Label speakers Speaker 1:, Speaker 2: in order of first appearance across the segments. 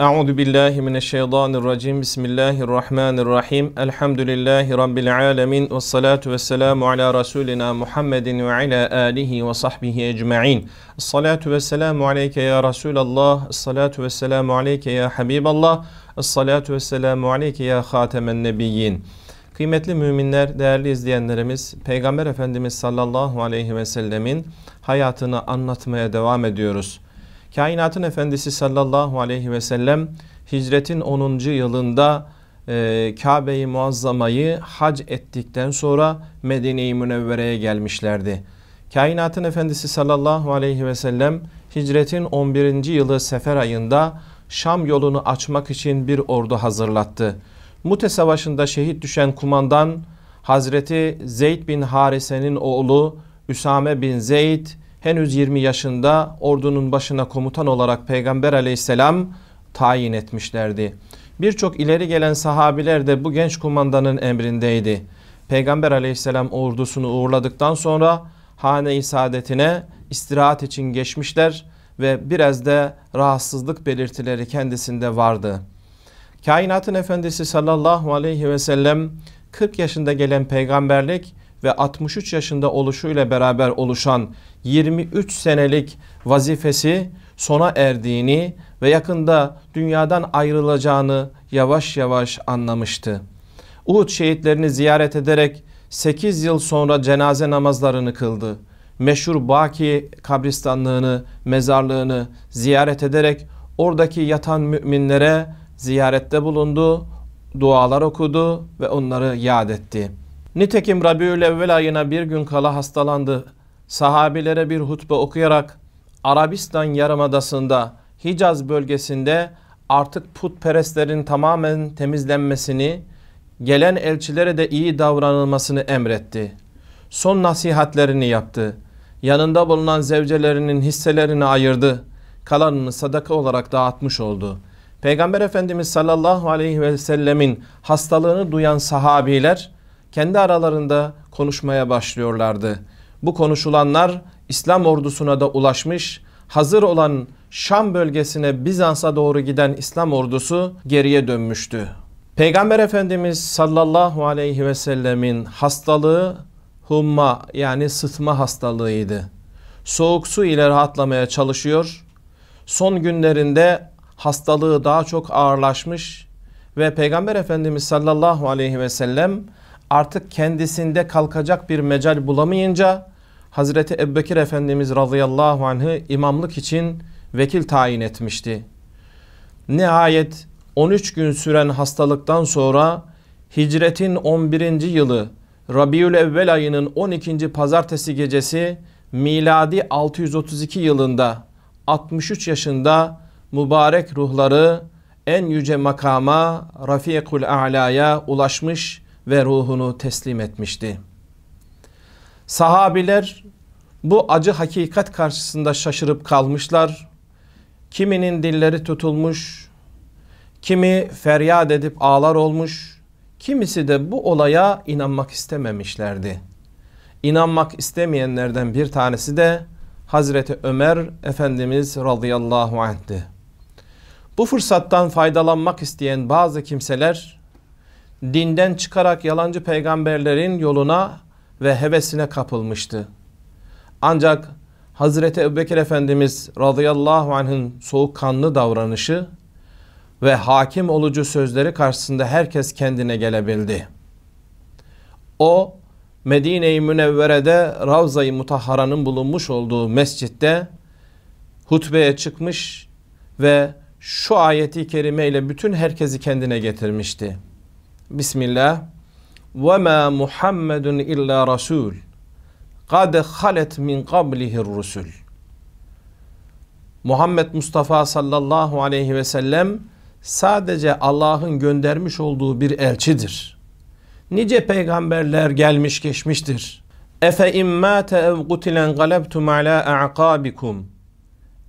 Speaker 1: Euzu billahi mineşşeytanirracim. Bismillahirrahmanirrahim. Elhamdülillahi rabbil alamin ve salatu vesselamu ala rasulina Muhammedin ve ala alihi ve sahbihi ecmaîn. Salatu vesselamu aleyke ya Resulallah. Salatu vesselamu aleyke ya Habiballah. Salatu vesselamu aleyke ya Hatemen Nebiyyin. Kıymetli müminler, değerli izleyenlerimiz, Peygamber Efendimiz sallallahu aleyhi ve sellemin hayatını anlatmaya devam ediyoruz. Kainatın Efendisi sallallahu aleyhi ve sellem hicretin 10. yılında e, Kabe-i Muazzama'yı hac ettikten sonra Medine-i Münevvere'ye gelmişlerdi. Kainatın Efendisi sallallahu aleyhi ve sellem hicretin 11. yılı sefer ayında Şam yolunu açmak için bir ordu hazırlattı. Mute Savaşı'nda şehit düşen kumandan Hazreti Zeyd bin Harise'nin oğlu Üsame bin Zeyd henüz 20 yaşında ordunun başına komutan olarak Peygamber aleyhisselam tayin etmişlerdi. Birçok ileri gelen sahabiler de bu genç kumandanın emrindeydi. Peygamber aleyhisselam ordusunu uğurladıktan sonra hane-i saadetine istirahat için geçmişler ve biraz da rahatsızlık belirtileri kendisinde vardı. Kainatın efendisi sallallahu aleyhi ve sellem 40 yaşında gelen peygamberlik ve 63 yaşında oluşuyla beraber oluşan 23 senelik vazifesi sona erdiğini ve yakında dünyadan ayrılacağını yavaş yavaş anlamıştı. Uhud şehitlerini ziyaret ederek 8 yıl sonra cenaze namazlarını kıldı. Meşhur Baki kabristanlığını, mezarlığını ziyaret ederek oradaki yatan müminlere ziyarette bulundu, dualar okudu ve onları yad etti.'' Nitekim Rabiül Evvel ayına bir gün kala hastalandı. Sahabilere bir hutbe okuyarak Arabistan Yarımadası'nda Hicaz bölgesinde artık putperestlerin tamamen temizlenmesini, gelen elçilere de iyi davranılmasını emretti. Son nasihatlerini yaptı. Yanında bulunan zevcelerinin hisselerini ayırdı. Kalanını sadaka olarak dağıtmış oldu. Peygamber Efendimiz sallallahu aleyhi ve sellemin hastalığını duyan sahabiler kendi aralarında konuşmaya başlıyorlardı. Bu konuşulanlar İslam ordusuna da ulaşmış, hazır olan Şam bölgesine Bizans'a doğru giden İslam ordusu geriye dönmüştü. Peygamber Efendimiz sallallahu aleyhi ve sellemin hastalığı humma yani sıtma hastalığıydı. Soğuk su ile rahatlamaya çalışıyor. Son günlerinde hastalığı daha çok ağırlaşmış ve Peygamber Efendimiz sallallahu aleyhi ve sellem artık kendisinde kalkacak bir mecal bulamayınca Hazreti Ebbekir Efendimiz radıyallahu anh'ı imamlık için vekil tayin etmişti. Nihayet 13 gün süren hastalıktan sonra hicretin 11. yılı Rabiül Evvel ayının 12. pazartesi gecesi miladi 632 yılında 63 yaşında mübarek ruhları en yüce makama Rafiekul A'la'ya ulaşmış ve ruhunu teslim etmişti. Sahabiler bu acı hakikat karşısında şaşırıp kalmışlar. Kiminin dilleri tutulmuş, kimi feryat edip ağlar olmuş, kimisi de bu olaya inanmak istememişlerdi. İnanmak istemeyenlerden bir tanesi de Hazreti Ömer Efendimiz radıyallahu anh'ti. Bu fırsattan faydalanmak isteyen bazı kimseler dinden çıkarak yalancı peygamberlerin yoluna ve hevesine kapılmıştı. Ancak Hazreti Ebubekir Efendimiz radıyallahu anh'ın soğukkanlı davranışı ve hakim olucu sözleri karşısında herkes kendine gelebildi. O Medine-i Münevvere'de Ravza-i Mutahhara'nın bulunmuş olduğu mescitte hutbeye çıkmış ve şu ayeti kerime ile bütün herkesi kendine getirmişti. Bismillah. Ve ma Muhammedun illa rasul. Kad halet min qablihi rusul. Muhammed Mustafa sallallahu aleyhi ve sellem sadece Allah'ın göndermiş olduğu bir elçidir. Nice peygamberler gelmiş geçmiştir. Efe immâte ev gutilen galebtum alâ a'kâbikum.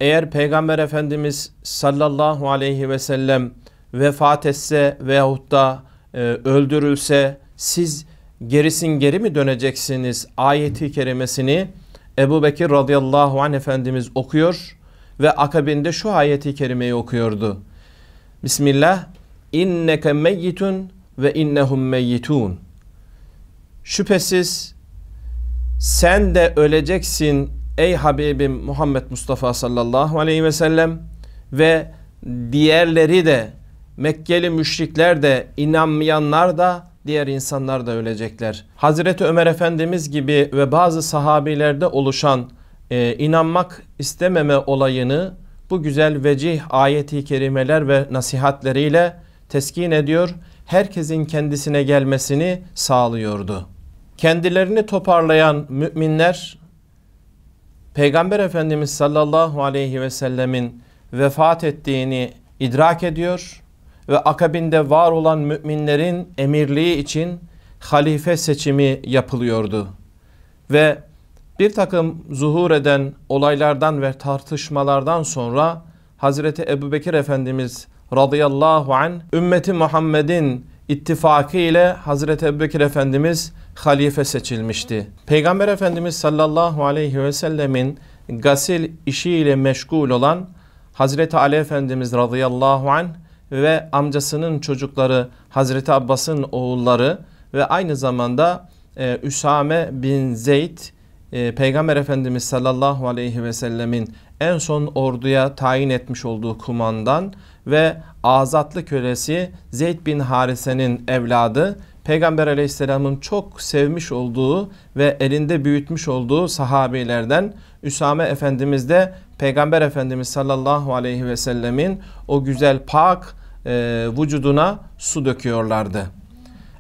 Speaker 1: Eğer Peygamber Efendimiz sallallahu aleyhi ve sellem vefat etse veyahut da e, öldürülse siz gerisin geri mi döneceksiniz ayeti kerimesini Ebu Bekir radıyallahu anh Efendimiz okuyor ve akabinde şu ayeti kerimeyi okuyordu. Bismillah inneke meyyitun ve innehum meyyitun. Şüphesiz sen de öleceksin ey Habibim Muhammed Mustafa sallallahu aleyhi ve sellem ve diğerleri de Mekkeli müşrikler de inanmayanlar da diğer insanlar da ölecekler. Hazreti Ömer Efendimiz gibi ve bazı sahabilerde oluşan e, inanmak istememe olayını bu güzel vecih ayeti kerimeler ve nasihatleriyle teskin ediyor. Herkesin kendisine gelmesini sağlıyordu. Kendilerini toparlayan müminler Peygamber Efendimiz sallallahu aleyhi ve sellemin vefat ettiğini idrak ediyor ve akabinde var olan müminlerin emirliği için halife seçimi yapılıyordu. Ve bir takım zuhur eden olaylardan ve tartışmalardan sonra Hazreti Ebubekir Efendimiz radıyallahu an ümmeti Muhammed'in ittifakı ile Hazreti Ebubekir Efendimiz halife seçilmişti. Peygamber Efendimiz sallallahu aleyhi ve sellemin gasil işiyle meşgul olan Hazreti Ali Efendimiz radıyallahu anh ve amcasının çocukları Hazreti Abbas'ın oğulları ve aynı zamanda e, Üsame bin Zeyd e, Peygamber Efendimiz sallallahu aleyhi ve sellemin en son orduya tayin etmiş olduğu kumandan ve azatlı kölesi Zeyd bin Harise'nin evladı Peygamber aleyhisselamın çok sevmiş olduğu ve elinde büyütmüş olduğu sahabilerden Üsame Efendimiz de Peygamber Efendimiz sallallahu aleyhi ve sellemin o güzel pak e, vücuduna su döküyorlardı.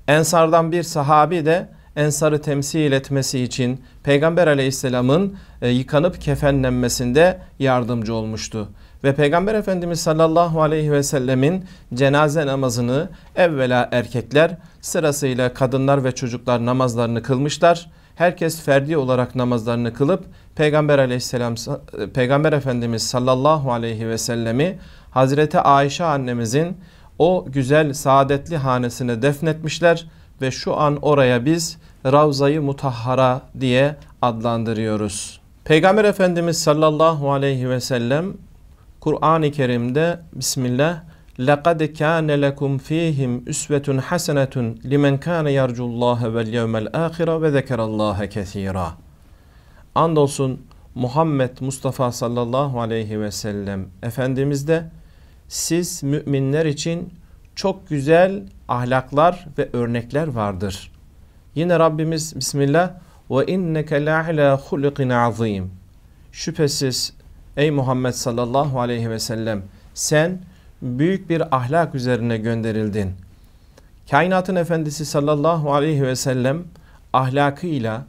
Speaker 1: Ensardan bir sahabi de ensarı temsil etmesi için Peygamber aleyhisselamın e, yıkanıp kefenlenmesinde yardımcı olmuştu. Ve Peygamber Efendimiz sallallahu aleyhi ve sellemin cenaze namazını evvela erkekler sırasıyla kadınlar ve çocuklar namazlarını kılmışlar herkes ferdi olarak namazlarını kılıp Peygamber aleyhisselam Peygamber Efendimiz sallallahu aleyhi ve sellemi Hazreti Ayşe annemizin o güzel saadetli hanesine defnetmişler ve şu an oraya biz Ravza-i Mutahhara diye adlandırıyoruz. Peygamber Efendimiz sallallahu aleyhi ve sellem Kur'an-ı Kerim'de Bismillah لَقَدْ كَانَ لَكُمْ ف۪يهِمْ اُسْوَةٌ حَسَنَةٌ لِمَنْ كَانَ يَرْجُ اللّٰهَ وَالْيَوْمَ الْآخِرَ وَذَكَرَ اللّٰهَ كَث۪يرًا Andolsun Muhammed Mustafa sallallahu aleyhi ve sellem Efendimiz'de siz müminler için çok güzel ahlaklar ve örnekler vardır. Yine Rabbimiz Bismillah ve inneke la'la hulukin azim. Şüphesiz ey Muhammed sallallahu aleyhi ve sellem sen büyük bir ahlak üzerine gönderildin. Kainatın efendisi sallallahu aleyhi ve sellem ahlakıyla,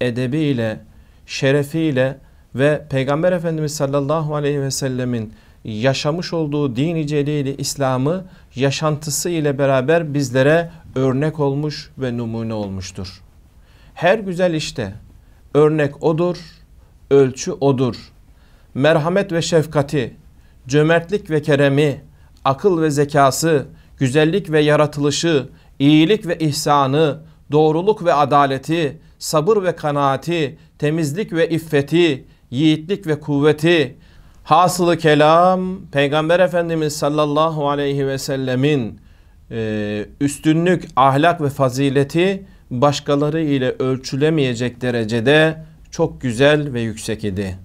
Speaker 1: edebiyle, şerefiyle ve Peygamber Efendimiz sallallahu aleyhi ve sellemin yaşamış olduğu dini celili İslam'ı yaşantısı ile beraber bizlere örnek olmuş ve numune olmuştur. Her güzel işte örnek odur, ölçü odur. Merhamet ve şefkati, cömertlik ve keremi, akıl ve zekası, güzellik ve yaratılışı, iyilik ve ihsanı, doğruluk ve adaleti, sabır ve kanaati, temizlik ve iffeti, yiğitlik ve kuvveti, hasılı kelam Peygamber Efendimiz sallallahu aleyhi ve sellemin e, üstünlük, ahlak ve fazileti başkaları ile ölçülemeyecek derecede çok güzel ve yüksek idi.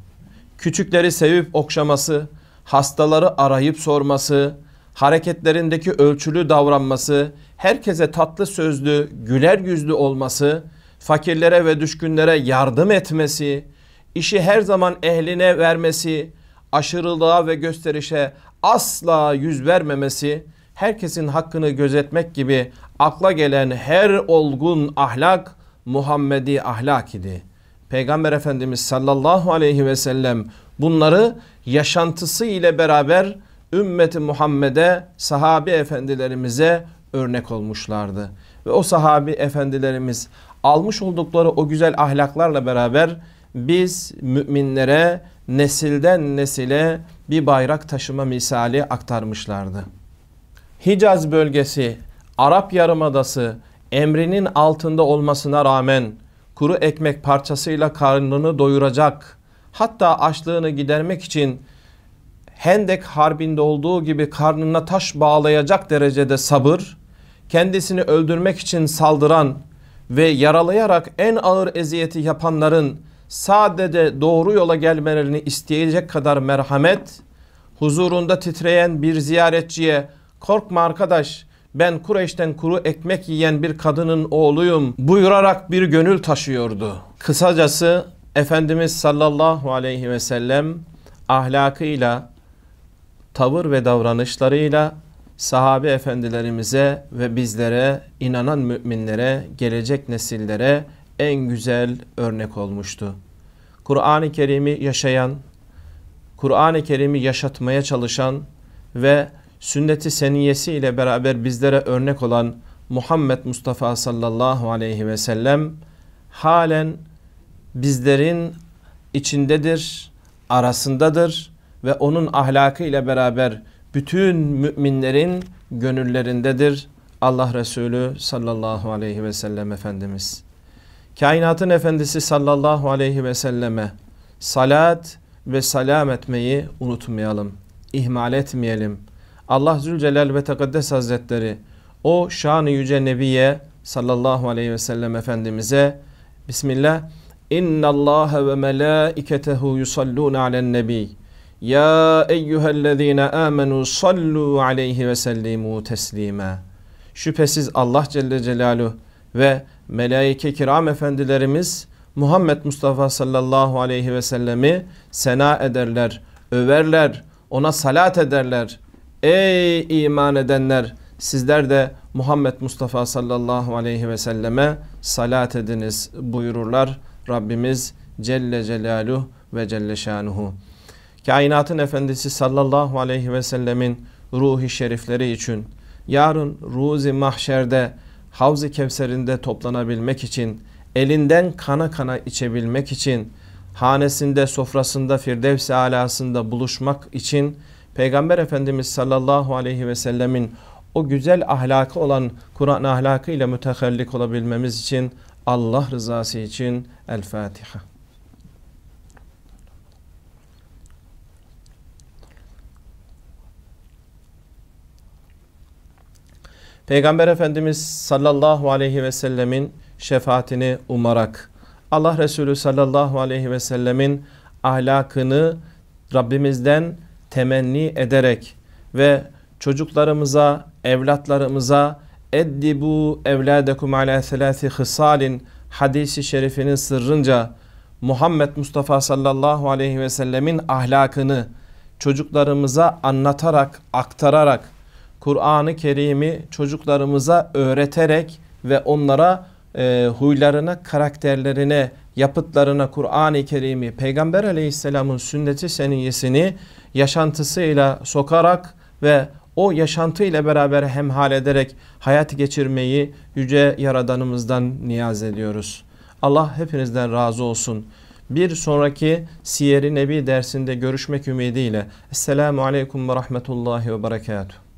Speaker 1: Küçükleri sevip okşaması, hastaları arayıp sorması, hareketlerindeki ölçülü davranması, herkese tatlı sözlü, güler yüzlü olması, fakirlere ve düşkünlere yardım etmesi, işi her zaman ehline vermesi, aşırılığa ve gösterişe asla yüz vermemesi, herkesin hakkını gözetmek gibi akla gelen her olgun ahlak Muhammedi ahlak idi. Peygamber Efendimiz sallallahu aleyhi ve sellem bunları yaşantısı ile beraber ümmeti Muhammed'e, sahabi efendilerimize örnek olmuşlardı. Ve o sahabi efendilerimiz almış oldukları o güzel ahlaklarla beraber biz müminlere nesilden nesile bir bayrak taşıma misali aktarmışlardı. Hicaz bölgesi, Arap Yarımadası emrinin altında olmasına rağmen kuru ekmek parçasıyla karnını doyuracak, hatta açlığını gidermek için Hendek Harbi'nde olduğu gibi karnına taş bağlayacak derecede sabır, kendisini öldürmek için saldıran ve yaralayarak en ağır eziyeti yapanların sadece doğru yola gelmelerini isteyecek kadar merhamet, huzurunda titreyen bir ziyaretçiye korkma arkadaş ben Kureyş'ten kuru ekmek yiyen bir kadının oğluyum buyurarak bir gönül taşıyordu. Kısacası Efendimiz sallallahu aleyhi ve sellem ahlakıyla, tavır ve davranışlarıyla sahabe efendilerimize ve bizlere, inanan müminlere, gelecek nesillere en güzel örnek olmuştu. Kur'an-ı Kerim'i yaşayan, Kur'an-ı Kerim'i yaşatmaya çalışan ve sünneti seniyesi ile beraber bizlere örnek olan Muhammed Mustafa sallallahu aleyhi ve sellem halen bizlerin içindedir, arasındadır ve onun ahlakı ile beraber bütün müminlerin gönüllerindedir Allah Resulü sallallahu aleyhi ve sellem Efendimiz. Kainatın Efendisi sallallahu aleyhi ve selleme salat ve selam etmeyi unutmayalım, ihmal etmeyelim. Allah Zülcelal ve Tekaddes Hazretleri o şanı yüce Nebiye sallallahu aleyhi ve sellem Efendimiz'e Bismillah İnna Allah ve melâiketehu yusallûne alen nebi ya eyyühellezine amenu sallu aleyhi ve sellimu teslime. Şüphesiz Allah Celle Celaluhu ve melaike kiram efendilerimiz Muhammed Mustafa sallallahu aleyhi ve sellemi sena ederler, överler, ona salat ederler. Ey iman edenler sizler de Muhammed Mustafa sallallahu aleyhi ve selleme salat ediniz buyururlar Rabbimiz Celle Celaluhu ve Celle Şanuhu kainatın efendisi sallallahu aleyhi ve sellemin ruhi şerifleri için yarın ruzi mahşerde havzi ı Kevser'inde toplanabilmek için elinden kana kana içebilmek için hanesinde sofrasında firdevs alasında buluşmak için Peygamber Efendimiz sallallahu aleyhi ve sellemin o güzel ahlakı olan Kur'an ahlakı ile mütehellik olabilmemiz için Allah rızası için El Fatiha. Peygamber Efendimiz sallallahu aleyhi ve sellemin şefaatini umarak Allah Resulü sallallahu aleyhi ve sellemin ahlakını Rabbimizden temenni ederek ve çocuklarımıza, evlatlarımıza bu evladekum ala selasi hısalin hadisi şerifinin sırrınca Muhammed Mustafa sallallahu aleyhi ve sellemin ahlakını çocuklarımıza anlatarak, aktararak Kur'an-ı Kerim'i çocuklarımıza öğreterek ve onlara e, huylarına, karakterlerine, yapıtlarına Kur'an-ı Kerim'i, Peygamber aleyhisselamın sünneti seniyesini yaşantısıyla sokarak ve o yaşantı ile beraber hemhal ederek hayat geçirmeyi yüce yaradanımızdan niyaz ediyoruz. Allah hepinizden razı olsun. Bir sonraki Siyer-i Nebi dersinde görüşmek ümidiyle. Esselamu Aleyküm ve Rahmetullahi ve Berekatuhu.